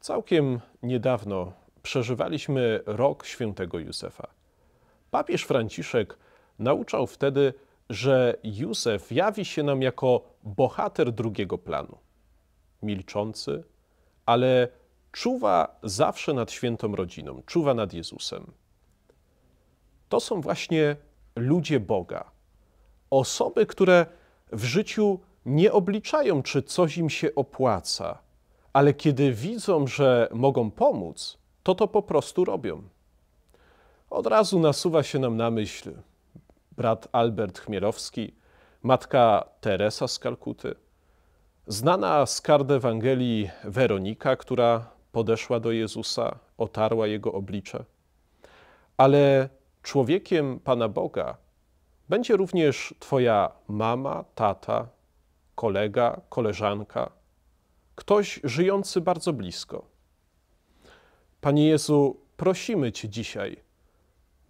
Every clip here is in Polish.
Całkiem niedawno przeżywaliśmy rok świętego Józefa. Papież Franciszek nauczał wtedy, że Józef jawi się nam jako bohater drugiego planu. Milczący, ale czuwa zawsze nad świętą rodziną, czuwa nad Jezusem. To są właśnie ludzie Boga. Osoby, które w życiu nie obliczają, czy coś im się opłaca, ale kiedy widzą, że mogą pomóc, to to po prostu robią. Od razu nasuwa się nam na myśl brat Albert Chmielowski, matka Teresa z Kalkuty, znana z kard Ewangelii Weronika, która podeszła do Jezusa, otarła jego oblicze. Ale człowiekiem Pana Boga będzie również Twoja mama, tata, kolega, koleżanka, ktoś żyjący bardzo blisko. Panie Jezu, prosimy Cię dzisiaj,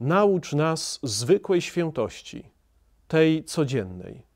naucz nas zwykłej świętości, tej codziennej